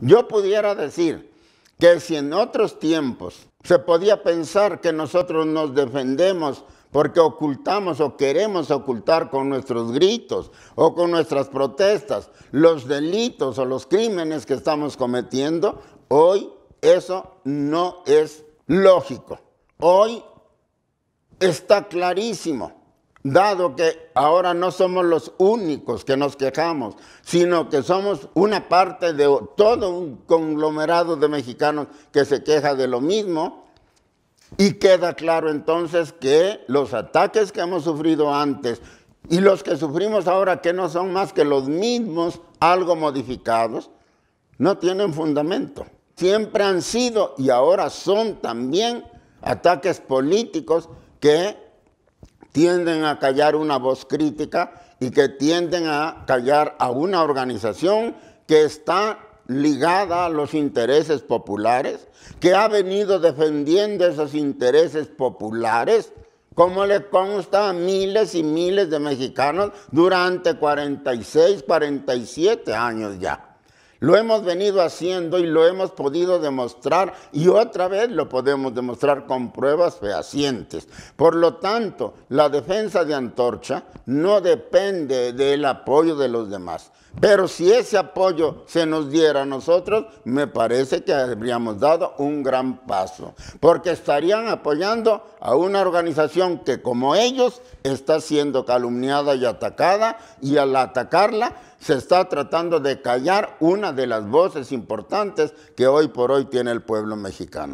Yo pudiera decir que si en otros tiempos se podía pensar que nosotros nos defendemos porque ocultamos o queremos ocultar con nuestros gritos o con nuestras protestas los delitos o los crímenes que estamos cometiendo, hoy eso no es lógico. Hoy está clarísimo dado que ahora no somos los únicos que nos quejamos, sino que somos una parte de todo un conglomerado de mexicanos que se queja de lo mismo, y queda claro entonces que los ataques que hemos sufrido antes y los que sufrimos ahora, que no son más que los mismos, algo modificados, no tienen fundamento. Siempre han sido y ahora son también ataques políticos que tienden a callar una voz crítica y que tienden a callar a una organización que está ligada a los intereses populares, que ha venido defendiendo esos intereses populares, como le consta a miles y miles de mexicanos durante 46, 47 años ya. Lo hemos venido haciendo y lo hemos podido demostrar y otra vez lo podemos demostrar con pruebas fehacientes. Por lo tanto, la defensa de Antorcha no depende del apoyo de los demás. Pero si ese apoyo se nos diera a nosotros, me parece que habríamos dado un gran paso, porque estarían apoyando a una organización que como ellos está siendo calumniada y atacada, y al atacarla se está tratando de callar una de las voces importantes que hoy por hoy tiene el pueblo mexicano.